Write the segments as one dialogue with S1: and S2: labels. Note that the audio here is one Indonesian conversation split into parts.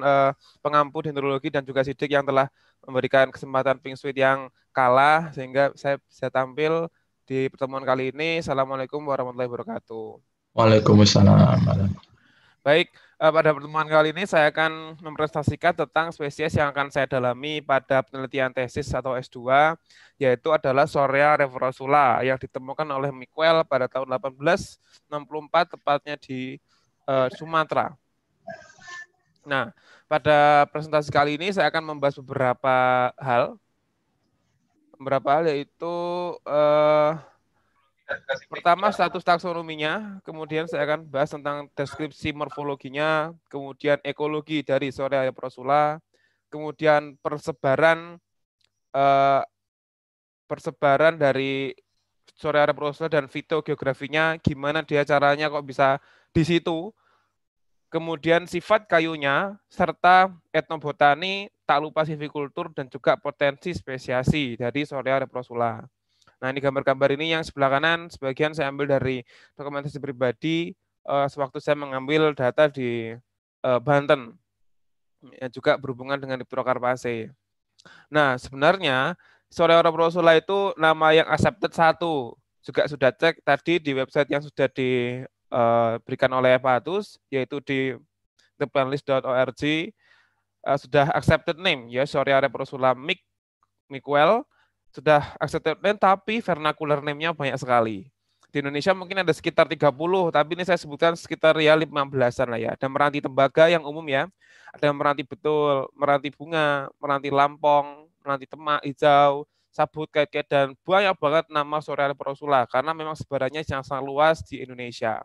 S1: uh, pengampu dendrologi dan juga sidik yang telah memberikan kesempatan Pink Sweet yang kalah sehingga saya bisa tampil di pertemuan kali ini. Assalamualaikum warahmatullahi wabarakatuh. Waalaikumsalam. Baik, uh, pada pertemuan kali ini saya akan mempresentasikan tentang spesies yang akan saya dalami pada penelitian tesis atau S2, yaitu adalah Soria reverosula yang ditemukan oleh Miguel pada tahun 1864, tepatnya di uh, eh, Sumatera. Nah, pada presentasi kali ini saya akan membahas beberapa hal. Beberapa hal yaitu eh, pertama status taksonominya, kemudian saya akan bahas tentang deskripsi morfologinya, kemudian ekologi dari Sorea prosula, kemudian persebaran eh, persebaran dari Sorea prosula dan fitogeografinya, gimana dia caranya kok bisa di situ kemudian sifat kayunya, serta etnobotani, tak lupa silvikultur, dan juga potensi spesiasi dari Sorea prosula. Nah, ini gambar-gambar ini yang sebelah kanan, sebagian saya ambil dari dokumentasi pribadi eh, sewaktu saya mengambil data di eh, Banten, yang juga berhubungan dengan Dipterokarpase. Nah, sebenarnya Sorea reprosula itu nama yang accepted satu, juga sudah cek tadi di website yang sudah di Eh, diberikan oleh Patus yaitu di thepanelist.org uh, eh, sudah accepted name ya Soria Reprosula Mik Mikuel sudah accepted name tapi vernacular name-nya banyak sekali. Di Indonesia mungkin ada sekitar 30, tapi ini saya sebutkan sekitar ya 15-an lah ya. Ada meranti tembaga yang umum ya, ada meranti betul, meranti bunga, meranti lampong, meranti temak, hijau, sabut, kait-kait, dan banyak banget nama Soria Reprosula karena memang sebarannya sangat luas di Indonesia.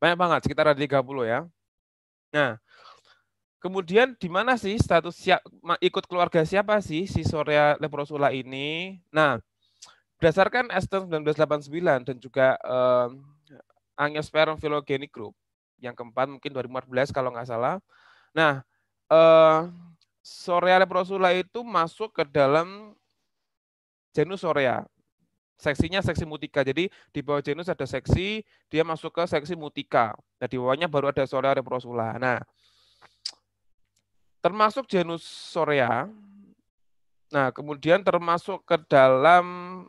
S1: Banyak banget, sekitar ada 30 ya. Nah, kemudian di mana sih status siap, ikut keluarga siapa sih si Soria leprosula ini? Nah, berdasarkan delapan 1989 dan juga eh, Angiosperm Phylogeny Group, yang keempat mungkin 2014 kalau nggak salah. Nah, eh, Soria leprosula itu masuk ke dalam genus Soria seksinya seksi mutika. Jadi di bawah genus ada seksi, dia masuk ke seksi mutika. Nah, di bawahnya baru ada sorea reprosula. Nah, termasuk genus sorea. Nah, kemudian termasuk ke dalam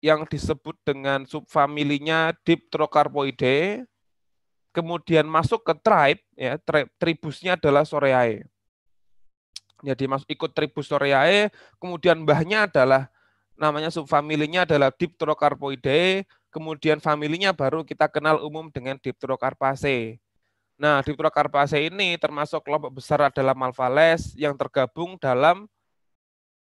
S1: yang disebut dengan subfamilinya Diptrocarpoidae. Kemudian masuk ke tribe, ya, tri tribusnya adalah Soreae. Jadi masuk ikut tribus Soreae, kemudian mbahnya adalah namanya subfamilinya adalah Diptrocarpoidae, kemudian familinya baru kita kenal umum dengan Diptrocarpaceae. Nah, Diptrocarpaceae ini termasuk kelompok besar adalah Malvales yang tergabung dalam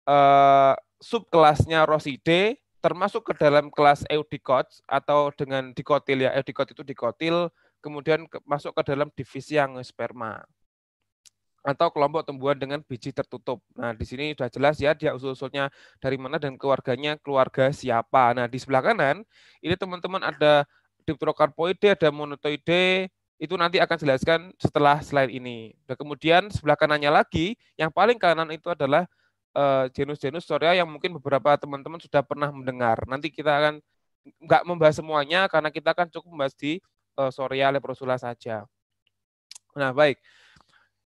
S1: eh, subkelasnya Rosidae, termasuk ke dalam kelas Eudicots atau dengan dikotil ya, Eudicot itu dikotil, kemudian masuk ke dalam divisi yang sperma atau kelompok tumbuhan dengan biji tertutup. Nah, di sini sudah jelas ya dia usul-usulnya dari mana dan keluarganya keluarga siapa. Nah, di sebelah kanan ini teman-teman ada diptrokarpoide, ada monotoide, itu nanti akan jelaskan setelah slide ini. Dan kemudian sebelah kanannya lagi, yang paling kanan itu adalah eh, genus-genus uh, Soria yang mungkin beberapa teman-teman sudah pernah mendengar. Nanti kita akan nggak membahas semuanya karena kita akan cukup membahas di uh, Soria leprosula saja. Nah, baik.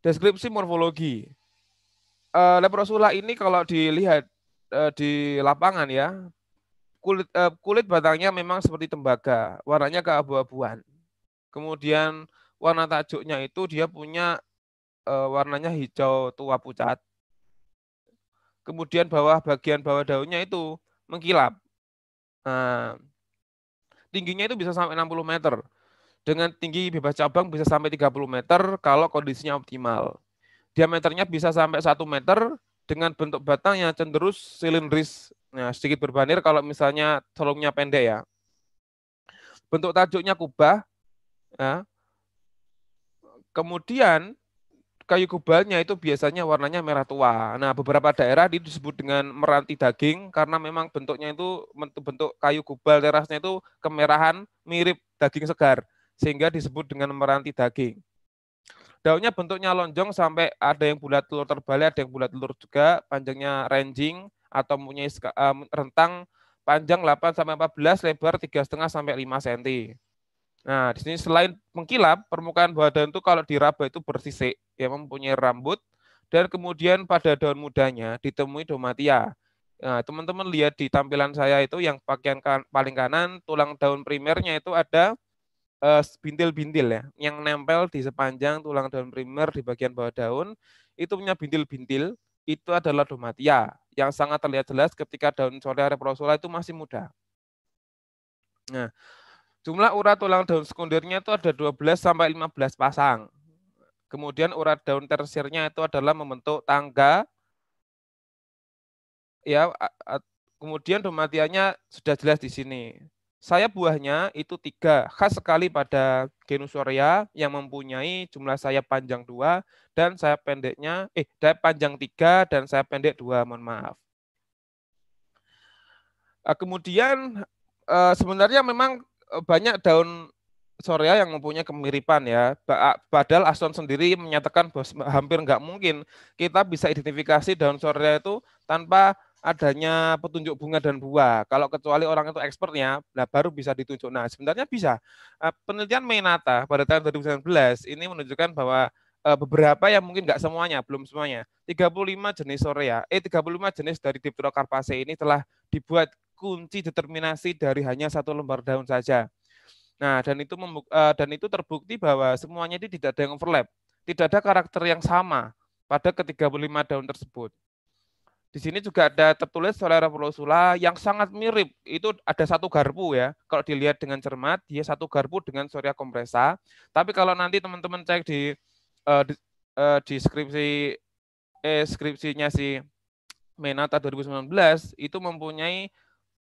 S1: Deskripsi morfologi. Uh, eh, leprosula ini kalau dilihat uh, di lapangan ya, kulit uh, kulit batangnya memang seperti tembaga, warnanya keabu-abuan. Kemudian warna tajuknya itu dia punya uh, warnanya hijau tua pucat. Kemudian bawah bagian bawah daunnya itu mengkilap. Nah, tingginya itu bisa sampai 60 meter dengan tinggi bebas cabang bisa sampai 30 meter kalau kondisinya optimal. Diameternya bisa sampai 1 meter dengan bentuk batang yang cenderung silindris, nah, sedikit berbanir kalau misalnya celungnya pendek ya. Bentuk tajuknya kubah. Ya. Kemudian kayu kubahnya itu biasanya warnanya merah tua. Nah, beberapa daerah ini disebut dengan meranti daging karena memang bentuknya itu bentuk kayu kubah terasnya itu kemerahan mirip daging segar sehingga disebut dengan meranti daging. Daunnya bentuknya lonjong sampai ada yang bulat telur terbalik, ada yang bulat telur juga, panjangnya ranging atau punya eh, rentang panjang 8 sampai 14, lebar 3,5 sampai 5 cm. Nah, di sini selain mengkilap, permukaan bawah daun itu kalau diraba itu bersisik, ya mempunyai rambut, dan kemudian pada daun mudanya ditemui domatia. Nah, teman-teman lihat di tampilan saya itu yang bagian kan, paling kanan tulang daun primernya itu ada Eh, bintil-bintil ya yang nempel di sepanjang tulang daun primer di bagian bawah daun itu punya bintil-bintil itu adalah domatia yang sangat terlihat jelas ketika daun sore reprosula itu masih muda. Nah, jumlah urat tulang daun sekundernya itu ada 12 sampai 15 pasang. Kemudian urat daun tersirnya itu adalah membentuk tangga ya kemudian domatianya sudah jelas di sini. Saya buahnya itu tiga, khas sekali pada genus Soria yang mempunyai jumlah sayap panjang dua dan sayap pendeknya, eh, sayap panjang tiga dan sayap pendek dua, mohon maaf. Eh, kemudian eh, sebenarnya memang eh, banyak daun Soria yang mempunyai kemiripan ya. Ah, padahal Aston sendiri menyatakan bahwa hampir nggak mungkin kita bisa identifikasi daun Soria itu tanpa adanya petunjuk bunga dan buah. Kalau kecuali orang itu expertnya, nah baru bisa ditunjuk. Nah, sebenarnya bisa. Eh, penelitian Mainata pada tahun 2019 ini menunjukkan bahwa eh, beberapa yang mungkin nggak semuanya, belum semuanya. 35 jenis sorea, eh 35 jenis dari Dipterocarpaceae ini telah dibuat kunci determinasi dari hanya satu lembar daun saja. Nah, dan itu eh, dan itu terbukti bahwa semuanya itu tidak ada yang overlap, tidak ada karakter yang sama pada ke-35 daun tersebut. Di sini juga ada tertulis solera pulosula yang sangat mirip. Itu ada satu garpu ya. Kalau dilihat dengan cermat, dia satu garpu dengan Surya kompresa. Tapi kalau nanti teman-teman cek di, uh, di, uh, di skripsi eh, skripsinya si Menata 2019 itu mempunyai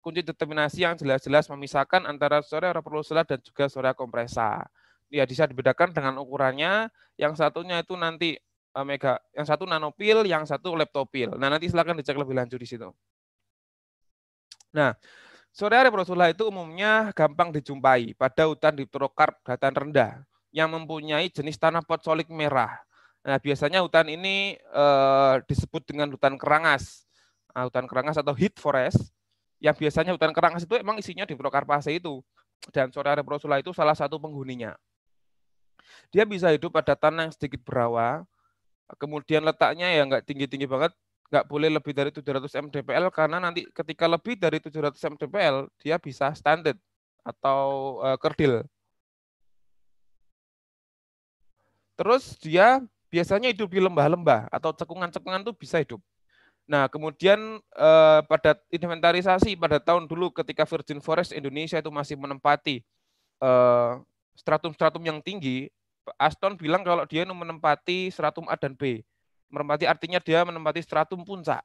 S1: kunci determinasi yang jelas-jelas memisahkan antara soria pulosula dan juga Surya kompresa. Ya bisa dibedakan dengan ukurannya. Yang satunya itu nanti Eh, mega yang satu nanopil, yang satu laptopil. Nah, nanti silakan dicek lebih lanjut di situ. Nah, saudara Rasulullah itu umumnya gampang dijumpai pada hutan di dipterokarp dataran rendah yang mempunyai jenis tanah potsolik merah. Nah, biasanya hutan ini e, disebut dengan hutan kerangas. Nah, hutan kerangas atau heat forest yang biasanya hutan kerangas itu emang isinya di dipterokarpase itu dan saudara Rasulullah itu salah satu penghuninya. Dia bisa hidup pada tanah yang sedikit berawa, kemudian letaknya ya nggak tinggi-tinggi banget, nggak boleh lebih dari 700 mdpl karena nanti ketika lebih dari 700 mdpl dia bisa standard atau uh, kerdil. Terus dia biasanya hidup di lembah-lembah atau cekungan-cekungan tuh bisa hidup. Nah, kemudian eh, pada inventarisasi pada tahun dulu ketika Virgin Forest Indonesia itu masih menempati eh, stratum-stratum eh, yang tinggi, Aston bilang kalau dia menempati stratum A dan B. Menempati artinya dia menempati stratum puncak.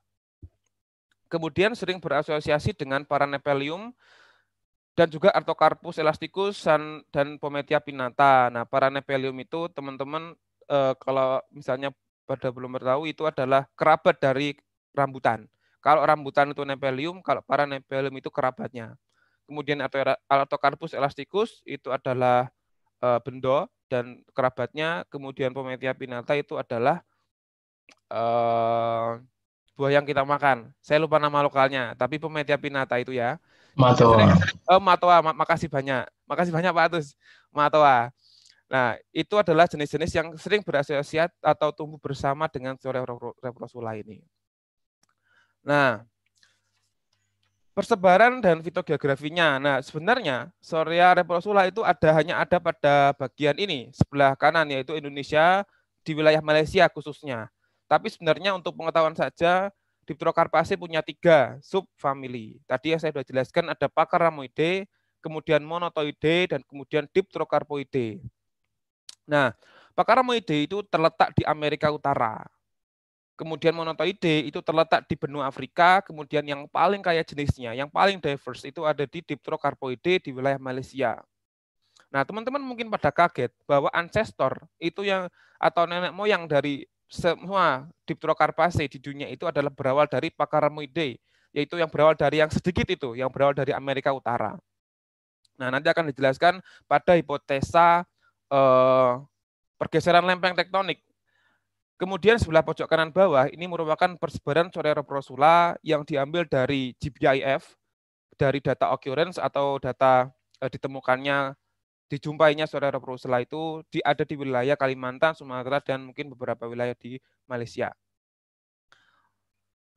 S1: Kemudian sering berasosiasi dengan para nepelium dan juga artokarpus elasticus dan Pometia pinata. Nah, para nepelium itu teman-teman eh, kalau misalnya pada belum tahu itu adalah kerabat dari rambutan. Kalau rambutan itu nepelium, kalau para nepelium itu kerabatnya. Kemudian artokarpus elasticus itu adalah eh, bendo dan kerabatnya, kemudian pometia pinata itu adalah uh, buah yang kita makan. Saya lupa nama lokalnya, tapi pometia pinata itu ya. Matoa. uh, matoa, makasih banyak. Makasih banyak Pak Atus. Matoa. Nah, itu adalah jenis-jenis yang sering berasosiasi atau tumbuh bersama dengan teori Reprosula ini. Nah, persebaran dan fitogeografinya. Nah, sebenarnya Soria reprosula itu ada hanya ada pada bagian ini, sebelah kanan yaitu Indonesia di wilayah Malaysia khususnya. Tapi sebenarnya untuk pengetahuan saja, Dipterokarpaceae punya tiga subfamili. Tadi yang saya sudah jelaskan ada Pakaramoidae, kemudian Monotoidae, dan kemudian Dipterokarpoidae. Nah, Pakaramoidae itu terletak di Amerika Utara. Kemudian monotoide itu terletak di benua Afrika, kemudian yang paling kaya jenisnya, yang paling diverse itu ada di diptrokarpoide di wilayah Malaysia. Nah, teman-teman mungkin pada kaget bahwa ancestor itu yang atau nenek moyang dari semua diptrokarpase di dunia itu adalah berawal dari pakaramoide, yaitu yang berawal dari yang sedikit itu, yang berawal dari Amerika Utara. Nah, nanti akan dijelaskan pada hipotesa eh, pergeseran lempeng tektonik Kemudian sebelah pojok kanan bawah ini merupakan persebaran corer prosula yang diambil dari GPIF, dari data occurrence atau data eh, ditemukannya, dijumpainya corer prosula itu di, ada di wilayah Kalimantan, Sumatera, dan mungkin beberapa wilayah di Malaysia.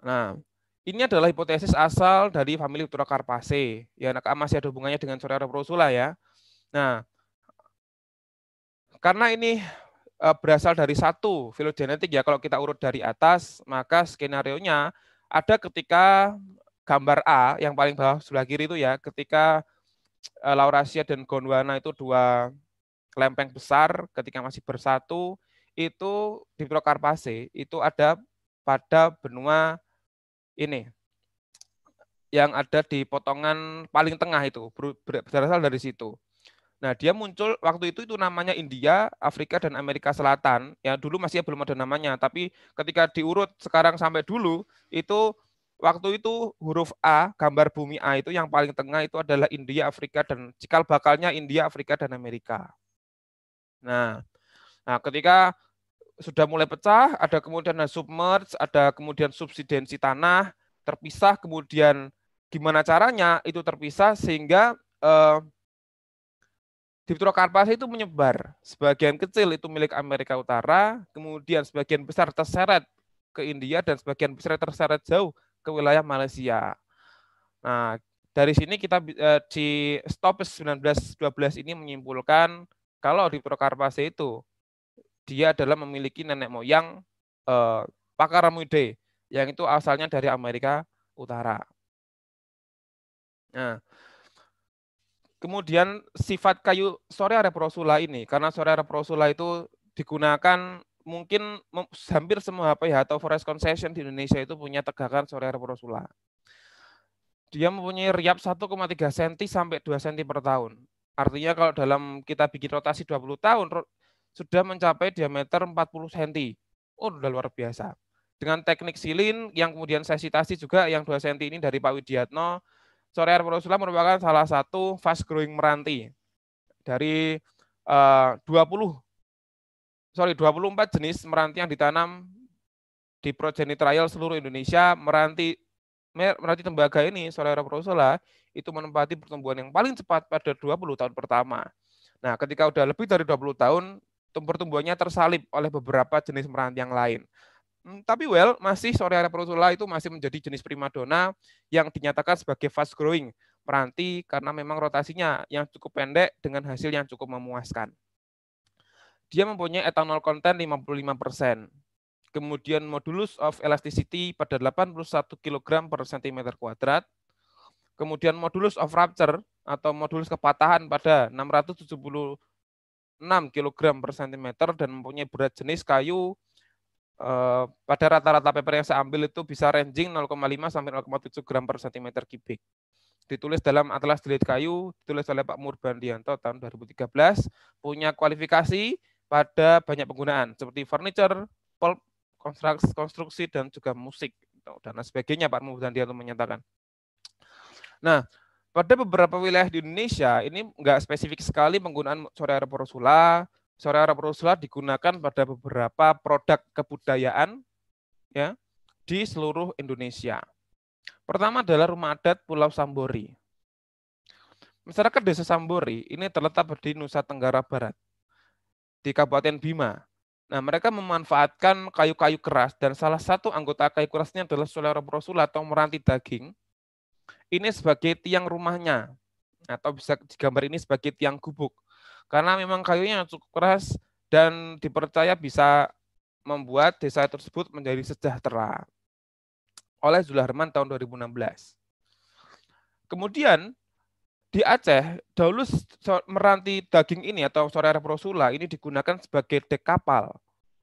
S1: Nah, ini adalah hipotesis asal dari famili Utrocarpaceae. Ya, nah, masih ada hubungannya dengan corer prosula ya. Nah, karena ini Eh, berasal dari satu filogenetik ya kalau kita urut dari atas maka skenario nya ada ketika gambar A yang paling bawah sebelah kiri itu ya ketika eh, Laurasia dan Gondwana itu dua lempeng besar ketika masih bersatu itu di Prokarpase itu ada pada benua ini yang ada di potongan paling tengah itu berasal dari situ Nah, dia muncul waktu itu itu namanya India, Afrika dan Amerika Selatan. Ya, dulu masih belum ada namanya, tapi ketika diurut sekarang sampai dulu itu waktu itu huruf A, gambar bumi A itu yang paling tengah itu adalah India, Afrika dan cikal bakalnya India, Afrika dan Amerika. Nah, nah ketika sudah mulai pecah, ada kemudian submerge, ada kemudian subsidensi tanah terpisah, kemudian gimana caranya itu terpisah sehingga eh, Diptrokarpasi itu menyebar. Sebagian kecil itu milik Amerika Utara, kemudian sebagian besar terseret ke India dan sebagian besar terseret jauh ke wilayah Malaysia. Nah, dari sini kita eh, di stop 1912 ini menyimpulkan kalau Diptrokarpase itu dia adalah memiliki nenek moyang eh, Pakaramuide yang itu asalnya dari Amerika Utara. Nah, Kemudian sifat kayu sore Reprosula ini, karena sore Reprosula itu digunakan mungkin hampir semua HP atau forest concession di Indonesia itu punya tegakan sore Reprosula. Dia mempunyai riap 1,3 cm sampai 2 cm per tahun. Artinya kalau dalam kita bikin rotasi 20 tahun, sudah mencapai diameter 40 cm. Oh, sudah luar biasa. Dengan teknik silin yang kemudian saya citasi juga yang 2 cm ini dari Pak Widiatno, Corean Peninsula merupakan salah satu fast growing meranti dari eh, uh, 20 sorry 24 jenis meranti yang ditanam di progeny trial seluruh Indonesia meranti meranti tembaga ini Solera prosola itu menempati pertumbuhan yang paling cepat pada 20 tahun pertama. Nah, ketika udah lebih dari 20 tahun pertumbuhannya tersalib oleh beberapa jenis meranti yang lain. Hmm, tapi well, masih sore area Perusula itu masih menjadi jenis primadona yang dinyatakan sebagai fast growing peranti karena memang rotasinya yang cukup pendek dengan hasil yang cukup memuaskan. Dia mempunyai etanol konten 55%. Kemudian modulus of elasticity pada 81 kg per cm kuadrat. Kemudian modulus of rupture atau modulus kepatahan pada 676 kg per cm dan mempunyai berat jenis kayu Eh, pada rata-rata paper yang saya ambil itu bisa ranging 0,5 sampai 0,7 gram per cm kubik. Ditulis dalam Atlas delit Kayu, ditulis oleh Pak Murbandianto tahun 2013, punya kualifikasi pada banyak penggunaan seperti furniture, pulp, konstruksi, dan juga musik gitu, dan sebagainya Pak Murbandianto menyatakan. Nah, pada beberapa wilayah di Indonesia ini enggak spesifik sekali penggunaan corea porosula, Sore Arab digunakan pada beberapa produk kebudayaan ya di seluruh Indonesia. Pertama adalah rumah adat Pulau Sambori. Masyarakat desa Sambori ini terletak di Nusa Tenggara Barat, di Kabupaten Bima. Nah, mereka memanfaatkan kayu-kayu keras dan salah satu anggota kayu kerasnya adalah saudara Rasul atau meranti daging. Ini sebagai tiang rumahnya atau bisa digambar ini sebagai tiang gubuk karena memang kayunya cukup keras dan dipercaya bisa membuat desa tersebut menjadi sejahtera oleh Zulharman tahun 2016. Kemudian di Aceh, dahulu meranti daging ini atau sorer prosula ini digunakan sebagai dek kapal.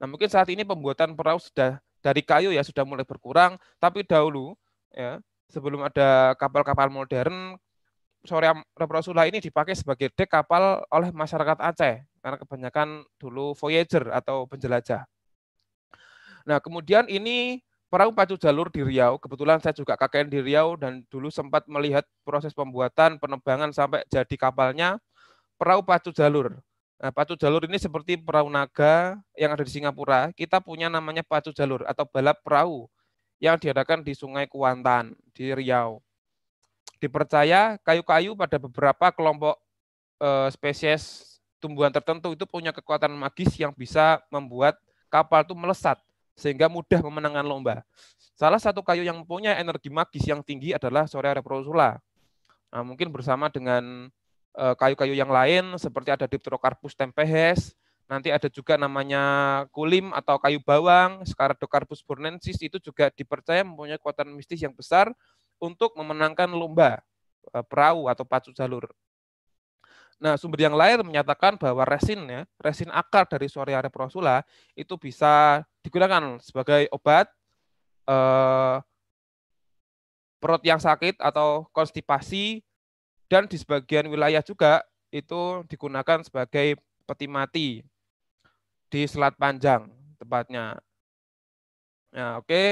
S1: Nah, mungkin saat ini pembuatan perahu sudah dari kayu ya sudah mulai berkurang, tapi dahulu ya sebelum ada kapal-kapal modern, Soria Rasulullah ini dipakai sebagai dek kapal oleh masyarakat Aceh karena kebanyakan dulu voyager atau penjelajah. Nah, kemudian ini perahu pacu jalur di Riau. Kebetulan saya juga kakek di Riau dan dulu sempat melihat proses pembuatan penebangan sampai jadi kapalnya perahu pacu jalur. Nah, pacu jalur ini seperti perahu naga yang ada di Singapura. Kita punya namanya pacu jalur atau balap perahu yang diadakan di Sungai Kuantan di Riau dipercaya kayu-kayu pada beberapa kelompok eh, spesies tumbuhan tertentu itu punya kekuatan magis yang bisa membuat kapal itu melesat sehingga mudah memenangkan lomba. Salah satu kayu yang punya energi magis yang tinggi adalah Sorea reprosula. Nah, mungkin bersama dengan eh, kayu-kayu yang lain seperti ada Dipterocarpus tempehes, nanti ada juga namanya kulim atau kayu bawang, Scaradocarpus bornensis itu juga dipercaya mempunyai kekuatan mistis yang besar untuk memenangkan lomba e, perahu atau pacu jalur. Nah, sumber yang lain menyatakan bahwa resin ya, resin akar dari Soria reprosula itu bisa digunakan sebagai obat eh, perut yang sakit atau konstipasi dan di sebagian wilayah juga itu digunakan sebagai peti mati di Selat Panjang tepatnya. Nah, oke. Okay.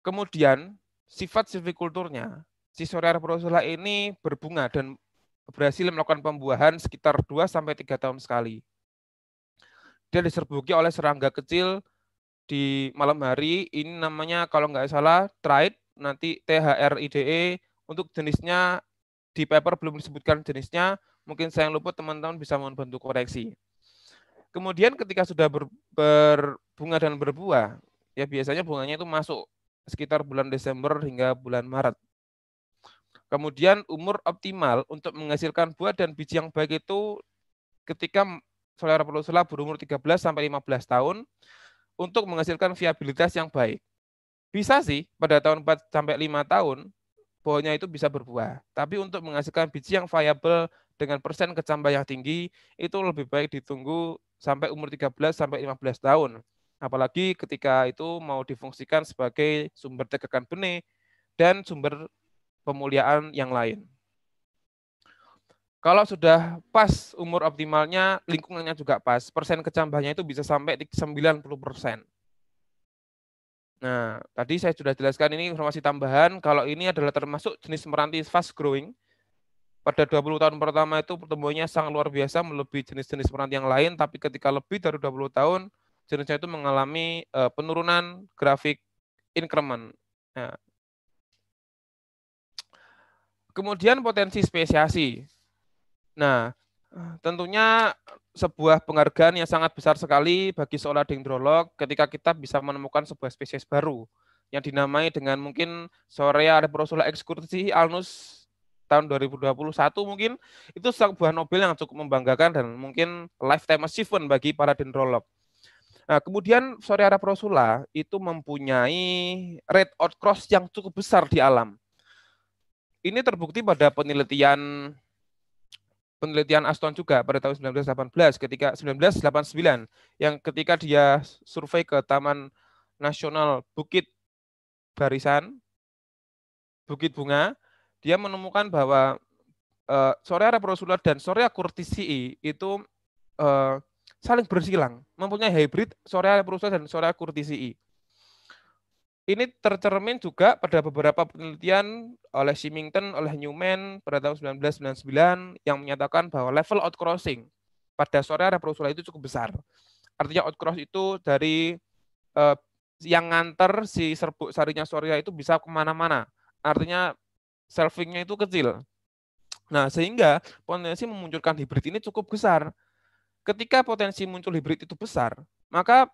S1: Kemudian sifat silvikulturnya. Si Soraya Prosula ini berbunga dan berhasil melakukan pembuahan sekitar 2 sampai 3 tahun sekali. Dia diserbuki oleh serangga kecil di malam hari, ini namanya kalau nggak salah trite, nanti T H R I D E untuk jenisnya di paper belum disebutkan jenisnya, mungkin saya yang luput teman-teman bisa mohon bantu koreksi. Kemudian ketika sudah ber, berbunga dan berbuah, ya biasanya bunganya itu masuk sekitar bulan Desember hingga bulan Maret. Kemudian umur optimal untuk menghasilkan buah dan biji yang baik itu ketika Solera pelusela berumur 13 sampai 15 tahun untuk menghasilkan viabilitas yang baik. Bisa sih pada tahun 4 sampai 5 tahun pohonnya itu bisa berbuah. Tapi untuk menghasilkan biji yang viable dengan persen kecambah yang tinggi itu lebih baik ditunggu sampai umur 13 sampai 15 tahun apalagi ketika itu mau difungsikan sebagai sumber tegakan benih dan sumber pemuliaan yang lain. Kalau sudah pas umur optimalnya, lingkungannya juga pas. Persen kecambahnya itu bisa sampai 90 Nah, tadi saya sudah jelaskan ini informasi tambahan. Kalau ini adalah termasuk jenis meranti fast growing. Pada 20 tahun pertama itu pertumbuhannya sangat luar biasa, melebihi jenis-jenis meranti yang lain. Tapi ketika lebih dari 20 tahun, Indonesia itu mengalami uh, penurunan grafik increment. Ya. Kemudian potensi spesiasi. Nah, tentunya sebuah penghargaan yang sangat besar sekali bagi seorang dendrolog ketika kita bisa menemukan sebuah spesies baru yang dinamai dengan mungkin Sorea Reprosula Excursi Alnus tahun 2021 mungkin itu sebuah Nobel yang cukup membanggakan dan mungkin lifetime achievement bagi para dendrolog. Nah, kemudian Soriara Prosula itu mempunyai rate outcross cross yang cukup besar di alam. Ini terbukti pada penelitian penelitian Aston juga pada tahun 1918 ketika 1989 yang ketika dia survei ke Taman Nasional Bukit Barisan Bukit Bunga, dia menemukan bahwa uh, Sorea Prosula dan soria Curticii itu uh, saling bersilang, mempunyai hybrid soraya Prusa dan soraya Curtisii. E. Ini tercermin juga pada beberapa penelitian oleh Simington, oleh Newman pada tahun 1999 yang menyatakan bahwa level outcrossing pada Sorea Reprosula itu cukup besar. Artinya outcross itu dari eh, yang nganter si serbuk sarinya sore itu bisa kemana-mana. Artinya selfingnya itu kecil. Nah, sehingga potensi memunculkan hybrid ini cukup besar ketika potensi muncul hibrid itu besar, maka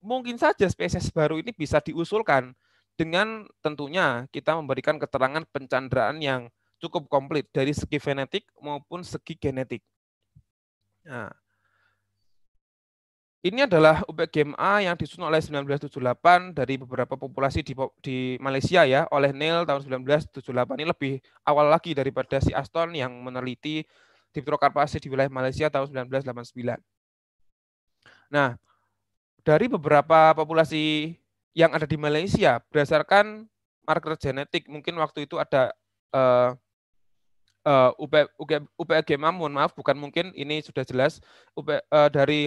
S1: mungkin saja spesies baru ini bisa diusulkan dengan tentunya kita memberikan keterangan pencandraan yang cukup komplit dari segi fenetik maupun segi genetik. Nah, ini adalah UPGMA yang disusun oleh 1978 dari beberapa populasi di, di Malaysia ya oleh Neil tahun 1978 ini lebih awal lagi daripada si Aston yang meneliti dipterokarpase di wilayah Malaysia tahun 1989. Nah, dari beberapa populasi yang ada di Malaysia berdasarkan marker genetik mungkin waktu itu ada uh, uh, UP, mohon maaf bukan mungkin ini sudah jelas UP, uh, eh, dari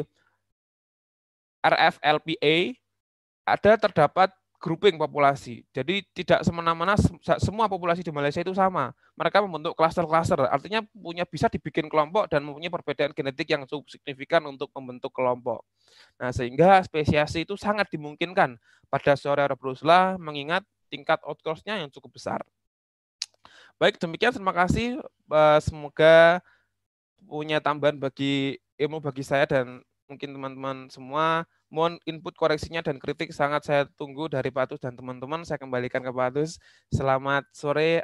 S1: RFLPA ada terdapat grouping populasi. Jadi tidak semena-mena semua populasi di Malaysia itu sama. Mereka membentuk klaster-klaster. Artinya punya bisa dibikin kelompok dan mempunyai perbedaan genetik yang cukup signifikan untuk membentuk kelompok. Nah, sehingga spesiasi itu sangat dimungkinkan pada seorang Brusela mengingat tingkat outcrossnya yang cukup besar. Baik, demikian terima kasih. Semoga punya tambahan bagi ilmu bagi saya dan mungkin teman-teman semua Mohon input koreksinya dan kritik sangat saya tunggu dari Pak Patus dan teman-teman. Saya kembalikan ke Pak Patus. Selamat sore,